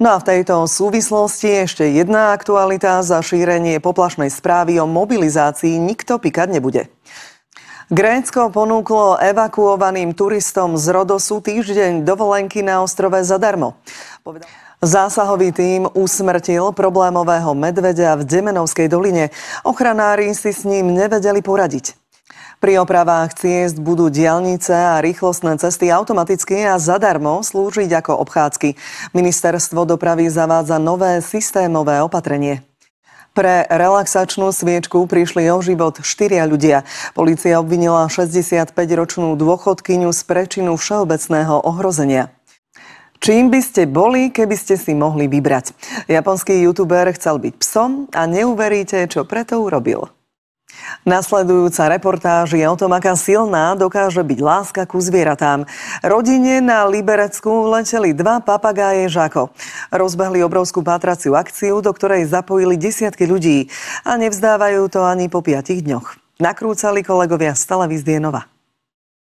No a v tejto súvislosti ešte jedna aktualita za šírenie poplašnej správy o mobilizácii nikto pikať nebude. Grécko ponúklo evakuovaným turistom z Rodosu týždeň dovolenky na ostrove zadarmo. Zásahový tým usmrtil problémového medvedia v Demenovskej doline. Ochranári si s ním nevedeli poradiť. Pri opravách ciest budú diaľnice a rýchlostné cesty automaticky a zadarmo slúžiť ako obchádzky. Ministerstvo dopravy zavádza nové systémové opatrenie. Pre relaxačnú sviečku prišli o život štyria ľudia. Polícia obvinila 65-ročnú dôchodkyňu z prečinu všeobecného ohrozenia. Čím by ste boli, keby ste si mohli vybrať? Japonský youtuber chcel byť psom a neuveríte, čo preto urobil. Nasledujúca reportáž je o tom, aká silná dokáže byť láska ku zvieratám. Rodine na Liberecku leteli dva papagáje Žako. Rozbehli obrovskú pátraciu akciu, do ktorej zapojili desiatky ľudí a nevzdávajú to ani po piatich dňoch. Nakrúcali kolegovia z televízie Nova.